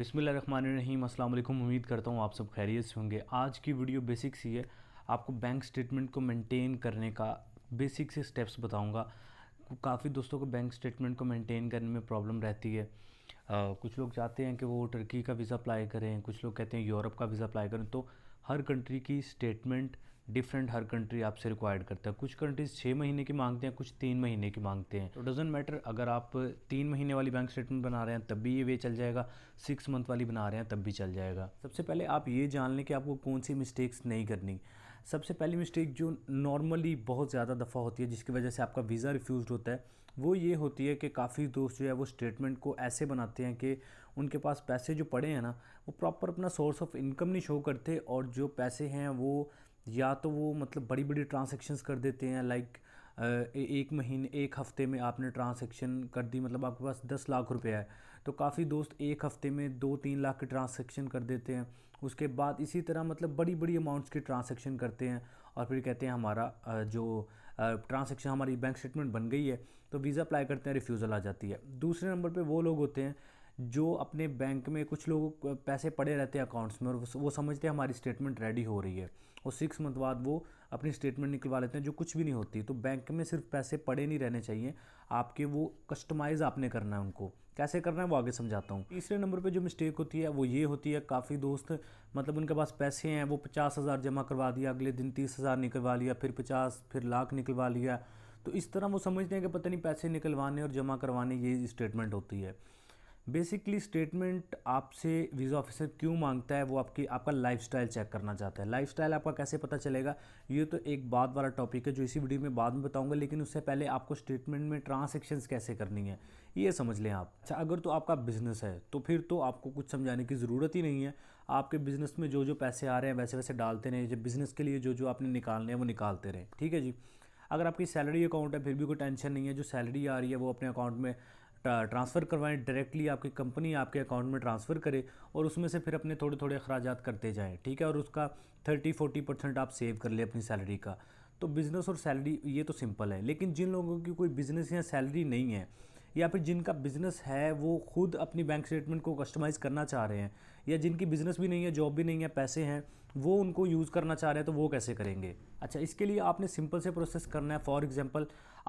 बिसमिल्ल रहीम अस्सलाम उम्मीद करता हूँ आप सब खैरियत से होंगे आज की वीडियो बेसिक सी है आपको बैंक स्टेटमेंट को मेंटेन करने का बेसिक से स्टेप्स बताऊँगा काफ़ी दोस्तों को बैंक स्टेटमेंट को मेंटेन करने में प्रॉब्लम रहती है आ, कुछ लोग चाहते हैं कि वो टर्की का वीज़ा अप्लाई करें कुछ लोग कहते हैं यूरोप का वीज़ा अप्लाई करें तो हर कंट्री की स्टेटमेंट डिफरेंट हर कंट्री आपसे रिक्वायर्ड करता है कुछ कंट्रीज छः महीने की मांगते हैं कुछ तीन महीने की मांगते हैं तो डजेंट मैटर अगर आप तीन महीने वाली बैंक स्टेटमेंट बना रहे हैं तब भी ये वे चल जाएगा सिक्स मंथ वाली बना रहे हैं तब भी चल जाएगा सबसे पहले आप ये जान लें कि आपको कौन सी मिस्टेक्स नहीं करनी सबसे पहली मिस्टेक जो नॉर्मली बहुत ज़्यादा दफ़ा होती है जिसकी वजह से आपका वीज़ा रिफ्यूज़ होता है वो ये होती है कि काफ़ी दोस्त जो है वो स्टेटमेंट को ऐसे बनाते हैं कि उनके पास पैसे जो पड़े हैं ना वो प्रॉपर अपना सोर्स ऑफ इनकम नहीं शो करते और जो पैसे हैं वो या तो वो मतलब बड़ी बड़ी ट्रांसेक्शन्स कर देते हैं लाइक एक महीने एक हफ़्ते में आपने ट्रांसेक्शन कर दी मतलब आपके पास दस लाख रुपया है तो काफ़ी दोस्त एक हफ़्ते में दो तीन लाख की ट्रांसेक्शन कर देते हैं उसके बाद इसी तरह मतलब बड़ी बड़ी अमाउंट्स की ट्रांसेक्शन करते हैं और फिर कहते हैं हमारा जो ट्रांसेक्शन हमारी बैंक स्टेटमेंट बन गई है तो वीज़ा अप्लाई करते हैं रिफ्यूज़ल आ जाती है दूसरे नंबर पर वो लोग होते हैं जो अपने बैंक में कुछ लोग पैसे पड़े रहते हैं अकाउंट्स में और वो समझते हैं हमारी स्टेटमेंट रेडी हो रही है और सिक्स मंथ बाद वो अपनी स्टेटमेंट निकलवा लेते हैं जो कुछ भी नहीं होती तो बैंक में सिर्फ पैसे पड़े नहीं रहने चाहिए आपके वो कस्टमाइज़ आपने करना है उनको कैसे करना है वो आगे समझाता हूँ तीसरे नंबर पे जो मिस्टेक होती है वो ये होती है काफ़ी दोस्त मतलब उनके पास पैसे हैं वो पचास हज़ार जमा करवा दिया अगले दिन तीस हज़ार निकलवा लिया फिर पचास फिर लाख निकलवा लिया तो इस तरह वो समझते हैं कि पता नहीं पैसे निकलवाने और जमा करवाने ये स्टेटमेंट होती है बेसिकली स्टेटमेंट आपसे वीज़ा ऑफिसर क्यों मांगता है वो आपकी आपका लाइफस्टाइल चेक करना चाहता है लाइफस्टाइल आपका कैसे पता चलेगा ये तो एक बाद वाला टॉपिक है जो इसी वीडियो में बाद में बताऊंगा लेकिन उससे पहले आपको स्टेटमेंट में ट्रांसेक्शन कैसे करनी है ये समझ लें आप अच्छा अगर तो आपका बिजनेस है तो फिर तो आपको कुछ समझाने की ज़रूरत ही नहीं है आपके बिज़नेस में जो जो पैसे आ रहे हैं वैसे वैसे डालते रहें जब बिज़नेस के लिए जो जो आपने निकालने हैं वो निकालते रहें ठीक है जी अगर आपकी सैलरी अकाउंट है फिर भी कोई टेंशन नहीं है जो सैलरी आ रही है वो अपने अकाउंट में ट्रांसफ़र करवाएं डायरेक्टली आपकी कंपनी आपके अकाउंट में ट्रांसफ़र करे और उसमें से फिर अपने थोड़े थोड़े अखराज करते जाएँ ठीक है और उसका थर्टी फोर्टी परसेंट आप सेव कर लें अपनी सैलरी का तो बिज़नेस और सैलरी ये तो सिंपल है लेकिन जिन लोगों की कोई बिज़नेस या सैलरी नहीं है या फिर जिनका बिज़नेस है वो खुद अपनी बैंक स्टेटमेंट को कस्टमाइज़ करना चाह रहे हैं या जिनकी बिज़नेस भी नहीं है जॉब भी नहीं है पैसे हैं वो उनको यूज़ करना चाह रहे हैं तो वो कैसे करेंगे अच्छा इसके लिए आपने सिंपल से प्रोसेस करना है फॉर एग्जांपल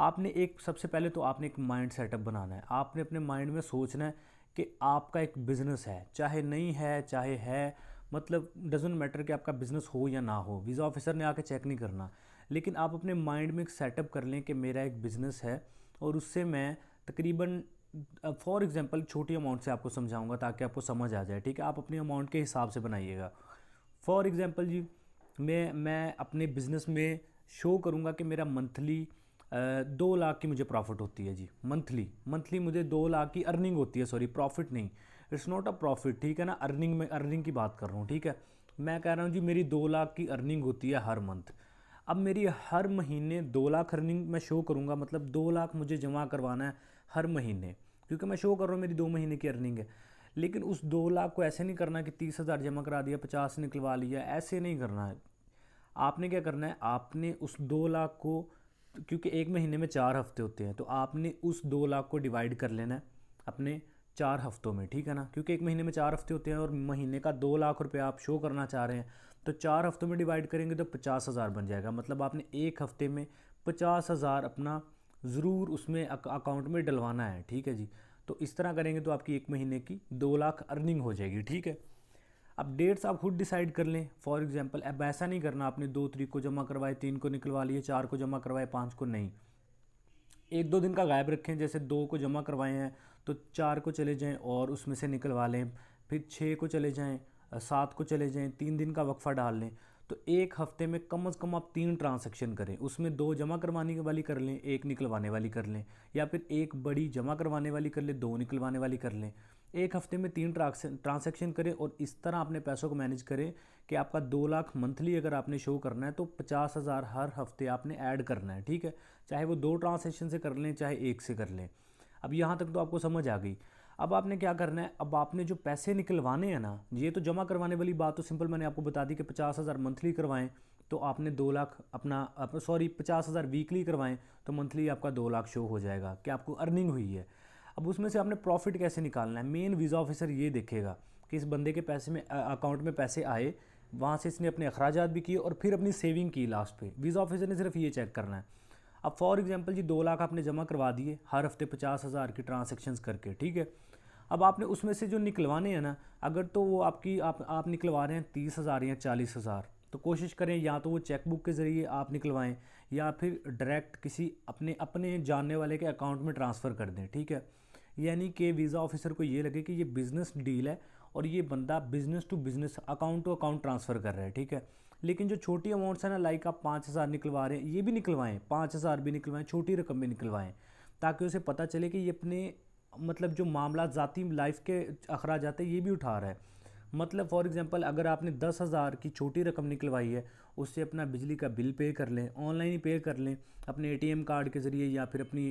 आपने एक सबसे पहले तो आपने एक माइंड सेटअप बनाना है आपने अपने माइंड में सोचना है कि आपका एक बिज़नेस है चाहे नहीं है चाहे है मतलब डजेंट मैटर कि आपका बिज़नेस हो या ना हो वीज़ा ऑफिसर ने आके चेक नहीं करना लेकिन आप अपने माइंड में एक सेटअप कर लें कि मेरा एक बिज़नेस है और उससे मैं तकरीबन फॉर एग्जांपल छोटी अमाउंट से आपको समझाऊंगा ताकि आपको समझ आ जाए ठीक है आप अपने अमाउंट के हिसाब से बनाइएगा फॉर एग्ज़ाम्पल जी मैं मैं अपने बिज़नेस में शो करूंगा कि मेरा मंथली दो लाख की मुझे प्रॉफिट होती है जी मंथली मंथली मुझे दो लाख की अर्निंग होती है सॉरी प्रॉफिट नहीं इट्स नॉट अ प्रॉफिट ठीक है ना अर्निंग में अर्निंग की बात कर रहा हूँ ठीक है मैं कह रहा हूँ जी मेरी दो लाख की अर्निंग होती है हर मंथ अब मेरी हर महीने दो लाख अर्निंग मैं शो करूँगा मतलब दो लाख मुझे जमा करवाना है हर महीने क्योंकि मैं शो कर रहा हूँ मेरी दो महीने की अर्निंग है लेकिन उस दो लाख को ऐसे नहीं करना कि तीस हज़ार जमा करा दिया पचास निकलवा लिया ऐसे नहीं करना है आपने क्या करना है आपने उस दो लाख को क्योंकि एक महीने में चार हफ्ते होते हैं तो आपने उस दो लाख को डिवाइड कर लेना है अपने चार हफ्तों में ठीक है ना क्योंकि एक महीने में चार हफ्ते होते हैं और महीने का दो लाख रुपये आप शो करना चाह रहे हैं तो चार हफ्तों में डिवाइड करेंगे तो पचास हज़ार बन जाएगा मतलब आपने एक हफ्ते में पचास हज़ार अपना ज़रूर उसमें अकाउंट में डलवाना है ठीक है जी तो इस तरह करेंगे तो आपकी एक महीने की दो लाख अर्निंग हो जाएगी ठीक है अब डेट्स आप खुद डिसाइड कर लें फॉर एग्ज़ाम्पल अब ऐसा नहीं करना आपने दो तरीक को जमा करवाए तीन को निकलवा लिए चार को जमा करवाए पाँच को नहीं एक दो दिन का गायब रखें जैसे दो को जमा करवाए हैं तो चार को चले जाएँ और उसमें से निकलवा लें फिर छः को चले जाएँ सात को चले जाएँ तीन दिन का वक्फ़ा डाल लें तो एक हफ्ते में कम अज़ कम आप तीन ट्रांसैक्शन करें उसमें दो जमा करवाने वाली कर लें एक निकलवाने वाली कर लें या फिर एक बड़ी जमा करवाने वाली कर लें दो निकलवाने वाली कर लें एक हफ्ते में तीन ट्रांसैक्शन करें और इस तरह अपने पैसों को मैनेज करें कि आपका दो लाख मंथली अगर आपने शो करना है तो पचास हज़ार हर हफ्ते आपने ऐड करना है ठीक है चाहे वो दो ट्रांसैक्शन से कर लें चाहे एक से कर लें अब यहाँ तक तो आपको समझ आ गई अब आपने क्या करना है अब आपने जो पैसे निकलवाने हैं ना ये तो जमा करवाने वाली बात तो सिंपल मैंने आपको बता दी कि पचास हज़ार मंथली करवाएं तो आपने दो लाख अपना सॉरी पचास हज़ार वीकली करवाएं तो मंथली आपका दो लाख शो हो जाएगा कि आपको अर्निंग हुई है अब उसमें से आपने प्रॉफिट कैसे निकालना है मेन वीज़ा ऑफिसर ये देखेगा कि इस बंदे के पैसे में अकाउंट में पैसे आए वहाँ से इसने अपने अखराज भी किए और फिर अपनी सेविंग की लास्ट पे वीज़ा ऑफिसर ने सिर्फ ये चेक करना है अब फॉर एग्ज़ाम्पल जी दो लाख आपने जमा करवा दिए हर हफ्ते पचास हज़ार की ट्रांजेक्शन्स करके ठीक है अब आपने उसमें से जो निकलवाने हैं ना अगर तो वो आपकी आप आप निकलवा रहे हैं तीस हज़ार या चालीस हज़ार तो कोशिश करें या तो वो चेकबुक के ज़रिए आप निकलवाएं या फिर डायरेक्ट किसी अपने अपने जानने वाले के अकाउंट में ट्रांसफ़र कर दें ठीक है यानी कि वीज़ा ऑफिसर को ये लगे कि ये बिज़नेस डील है और ये बंदा business to business account to account transfer कर रहा है ठीक है लेकिन जो छोटी अमाउंट्स हैं ना लाइक आप पाँच हज़ार निकलवा रहे हैं ये भी निकलवाएं पाँच हज़ार भी निकलवाएं छोटी रकम भी निकलवाएं ताकि उसे पता चले कि ये अपने मतलब जो मामला ज़ाती लाइफ के अखराज आते ये भी उठा रहा है मतलब फॉर एग्ज़ाम्पल अगर आपने दस हज़ार की छोटी रकम निकलवाई है उससे अपना बिजली का बिल पे कर लें ऑनलाइन ही पे कर लें अपने एटीएम कार्ड के ज़रिए या फिर अपनी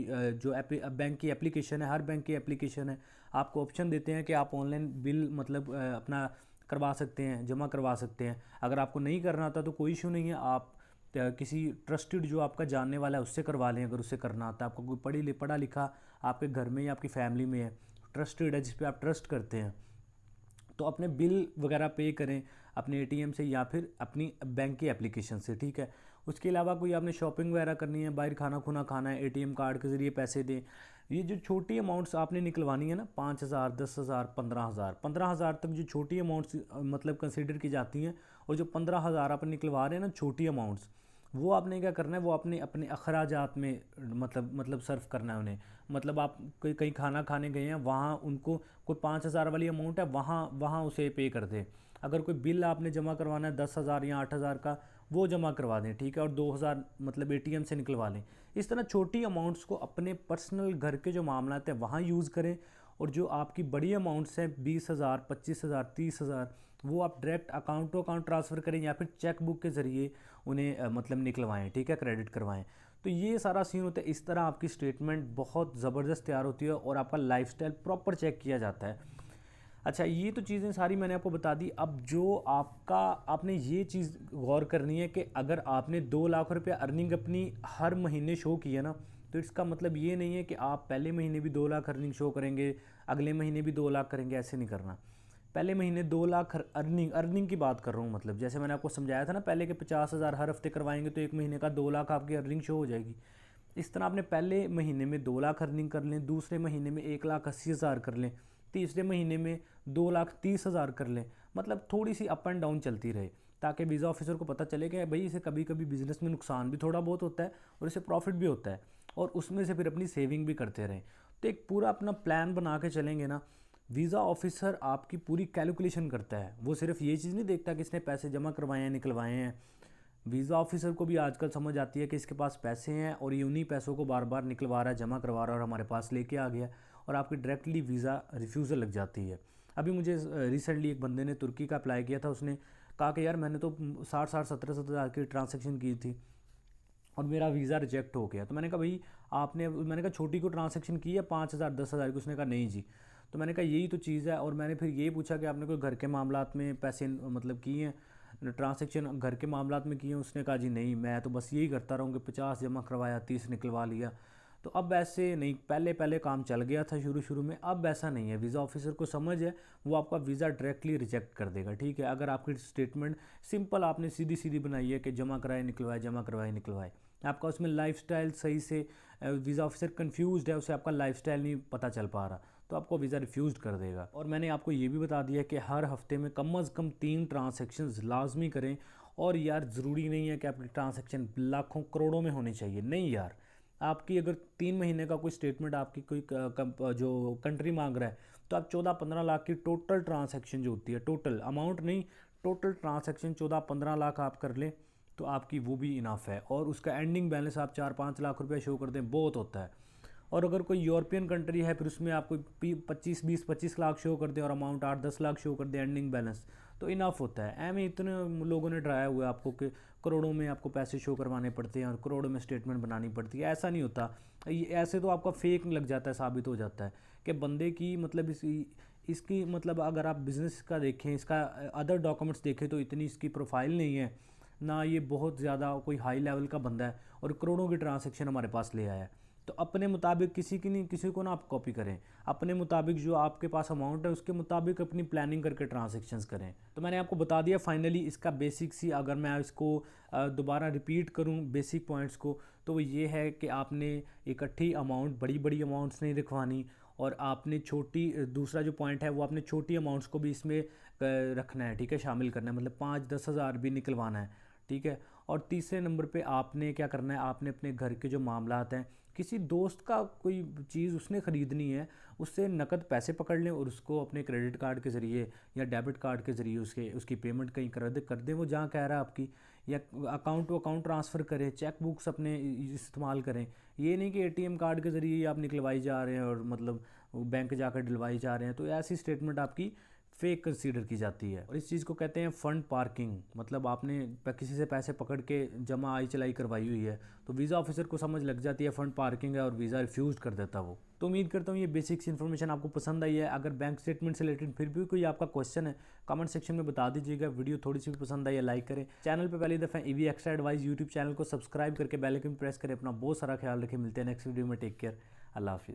जो बैंक की एप्लीकेशन है हर बैंक की एप्लीकेशन है आपको ऑप्शन देते हैं कि आप ऑनलाइन बिल मतलब अपना करवा सकते हैं जमा करवा सकते हैं अगर आपको नहीं करना होता तो कोई इशू नहीं है आप किसी ट्रस्टेड जो आपका जानने वाला है उससे करवा लें अगर उससे करना आता है आपका कोई पढ़ी पढ़ा लिखा आपके घर में या आपकी फैमिली में है ट्रस्टेड है जिस पर आप ट्रस्ट करते हैं तो अपने बिल वगैरह पे करें अपने एटीएम से या फिर अपनी बैंक की एप्लीकेशन से ठीक है उसके अलावा कोई आपने शॉपिंग वगैरह करनी है बाहर खाना खुना खाना है एटीएम कार्ड के ज़रिए पैसे दें ये जो छोटी अमाउंट्स आपने निकलवानी है ना पाँच हज़ार दस हज़ार पंद्रह हज़ार पंद्रह हज़ार तक जो छोटी अमाउंट्स मतलब कंसिडर की जाती हैं और जो पंद्रह हज़ार आप निकलवा रहे हैं ना छोटी अमाउंट्स वो आपने क्या करना है वो आपने अपने अखराज में मतलब मतलब सर्व करना है उन्हें मतलब आप कहीं कहीं खाना खाने गए हैं वहाँ उनको कोई पाँच हज़ार वाली अमाउंट है वहाँ वहाँ उसे पे कर दें अगर कोई बिल आपने जमा करवाना है दस हज़ार या आठ हज़ार का वो जमा करवा दें ठीक है और दो हज़ार मतलब ए से निकलवा लें इस तरह छोटी अमाउंट्स को अपने पर्सनल घर के जो मामलाते हैं वहाँ यूज़ करें और जो आपकी बड़ी अमाउंट्स हैं बीस हज़ार पच्चीस हज़ार तीस हज़ार वो आप direct account to account transfer करें या फिर चेक बुक के ज़रिए उन्हें मतलब निकलवाएं ठीक है क्रेडिट करवाएं तो ये सारा सीन होता है इस तरह आपकी स्टेटमेंट बहुत ज़बरदस्त तैयार होती है और आपका लाइफ प्रॉपर चेक किया जाता है अच्छा ये तो चीज़ें सारी मैंने आपको बता दी अब जो आपका आपने ये चीज़ गौर करनी है कि अगर आपने दो लाख रुपये अर्निंग अपनी हर महीने शो की है ना तो इसका मतलब ये नहीं है कि आप पहले महीने भी दो लाख अर्निंग शो करेंगे अगले महीने भी दो लाख करेंगे ऐसे नहीं करना पहले महीने दो लाख अर्निंग अर्निंग की बात कर रहा हूँ मतलब जैसे मैंने आपको समझाया था ना पहले के पचास हज़ार हर हफ्ते करवाएंगे तो एक महीने का दो लाख आपकी अर्निंग शो हो जाएगी इस तरह आपने पहले महीने में दो लाख अर्निंग कर लें दूसरे महीने में एक लाख अस्सी हज़ार कर लें तीसरे महीने में दो लाख तीस हज़ार कर लें मतलब थोड़ी सी अप एंड डाउन चलती रहे ताकि वीज़ा ऑफिसर को पता चले कि भाई इसे कभी कभी बिज़नेस में नुकसान भी थोड़ा बहुत होता है और इसे प्रॉफिट भी होता है और उसमें से फिर अपनी सेविंग भी करते रहें तो एक पूरा अपना प्लान बना के चलेंगे ना वीज़ा ऑफिसर आपकी पूरी कैलकुलेशन करता है वो सिर्फ ये चीज़ नहीं देखता कि इसने पैसे जमा करवाए हैं निकलवाए हैं वीज़ा ऑफिसर को भी आजकल समझ आती है कि इसके पास पैसे हैं और ये उन्हीं पैसों को बार बार निकलवा रहा है जमा करवा रहा है और हमारे पास लेके आ गया और आपकी डायरेक्टली वीज़ा रिफ्यूज़ल लग जाती है अभी मुझे रिसेंटली एक बंदे ने तुर्की का अप्लाई किया था उसने कहा कि यार मैंने तो साठ साठ सत्रह सत्रह हज़ार की ट्रांसैक्शन की थी और मेरा वीज़ा रिजेक्ट हो गया तो मैंने कहा भाई आपने मैंने कहा छोटी को ट्रांसैक्शन की है पाँच हज़ार दस हज़ार की उसने कहा नहीं जी तो मैंने कहा यही तो चीज़ है और मैंने फिर ये पूछा कि आपने कोई घर के मामला में पैसे मतलब किए हैं ट्रांसैक्शन घर के मामला में किए हैं उसने कहा जी नहीं मैं तो बस यही करता कि पचास जमा करवाया तीस निकलवा लिया तो अब ऐसे नहीं पहले पहले काम चल गया था शुरू शुरू में अब ऐसा नहीं है वीज़ा ऑफिसर को समझ है वो आपका वीज़ा डायरेक्टली रिजेक्ट कर देगा ठीक है अगर आपकी स्टेटमेंट सिंपल आपने सीधी सीधी बनाई है कि जमा कराए निकलवाए जमा करवाए निकलवाए आपका उसमें लाइफ सही से वीज़ा ऑफिसर कन्फ्यूज है उसे आपका लाइफ नहीं पता चल पा रहा तो आपको वीज़ा रिफ्यूज़ कर देगा और मैंने आपको ये भी बता दिया कि हर हफ्ते में कम अज़ कम तीन ट्रांसेक्शन लाजमी करें और यार ज़रूरी नहीं है कि आपकी ट्रांसेक्शन लाखों करोड़ों में होनी चाहिए नहीं यार आपकी अगर तीन महीने का कोई स्टेटमेंट आपकी कोई जो कंट्री मांग रहा है तो आप चौदह पंद्रह लाख की टोटल ट्रांसैक्शन जो होती है टोटल अमाउंट नहीं टोटल ट्रांसेक्शन चौदह पंद्रह लाख आप कर लें तो आपकी वो भी इनाफ है और उसका एंडिंग बैलेंस आप चार पाँच लाख रुपये शो कर दें बहुत होता है और अगर कोई यूरोपियन कंट्री है फिर उसमें आपको पच्चीस बीस पच्चीस लाख शो कर दें और अमाउंट आठ दस लाख शो कर दें एंडिंग बैलेंस तो इनाफ होता है एम इतने लोगों ने डराया हुआ है आपको कि करोड़ों में आपको पैसे शो करवाने पड़ते हैं और करोड़ों में स्टेटमेंट बनानी पड़ती है ऐसा नहीं होता ऐसे तो आपका फेक लग जाता है साबित हो जाता है कि बंदे की मतलब इस इसकी मतलब अगर आप बिज़नेस का देखें इसका अदर डॉक्यूमेंट्स देखें तो इतनी इसकी प्रोफाइल नहीं है ना ये बहुत ज़्यादा कोई हाई लेवल का बंदा है और करोड़ों की ट्रांसेक्शन हमारे पास ले आया है तो अपने मुताबिक किसी की नहीं किसी को ना आप कॉपी करें अपने मुताबिक जो आपके पास अमाउंट है उसके मुताबिक अपनी प्लानिंग करके ट्रांजेक्शन करें तो मैंने आपको बता दिया फाइनली इसका बेसिक सी अगर मैं इसको दोबारा रिपीट करूं बेसिक पॉइंट्स को तो वो ये है कि आपने इकट्ठी अमाउंट बड़ी बड़ी अमाउंट्स नहीं रखवानी और आपने छोटी दूसरा जो पॉइंट है वो आपने छोटी अमाउंट्स को भी इसमें रखना है ठीक है शामिल करना है मतलब पाँच दस हज़ार भी निकलवाना है ठीक है और तीसरे नंबर पे आपने क्या करना है आपने अपने घर के जो मामला हैं किसी दोस्त का कोई चीज़ उसने ख़रीदनी है उससे नकद पैसे पकड़ लें और उसको अपने क्रेडिट कार्ड के ज़रिए या डेबिट कार्ड के ज़रिए उसके उसकी पेमेंट कहीं कर दे कर दें वो जहाँ कह रहा है आपकी या अकाउंट टू अकाउंट ट्रांसफ़र करें चेक बुक्स अपने इस्तेमाल करें ये नहीं कि एटीएम कार्ड के ज़रिए आप निकलवाई जा रहे हैं और मतलब बैंक जाकर डलवाई जा रहे हैं तो ऐसी स्टेटमेंट आपकी फेक कंसीडर की जाती है और इस चीज़ को कहते हैं फ़ंड पार्किंग मतलब आपने किसी से पैसे पकड़ के जमा आई चलाई करवाई हुई है तो वीज़ा ऑफिसर को समझ लग जाती है फ़ंड पार्किंग है और वीज़ा रिफ्यूज़ कर देता वो तो उम्मीद करता हूँ ये बेसिक्स इन्फॉर्मेशन आपको पसंद आई है अगर बैंक स्टेटमेंट से रिलेटेड फिर भी कोई आपका क्वेश्चन है कमेंट सेक्शन में बता दीजिएगा वीडियो थोड़ी सी भी पसंद आई है लाइक करें चैनल पर पहली दफ़ा E extra advice YouTube channel को सब्सक्राइब करके बेलकिन प्रेस करें अपना बहुत सारा ख्याल रखें मिलते हैं नेक्स्ट वीडियो में टेक केयर अल्लाह हाफिज़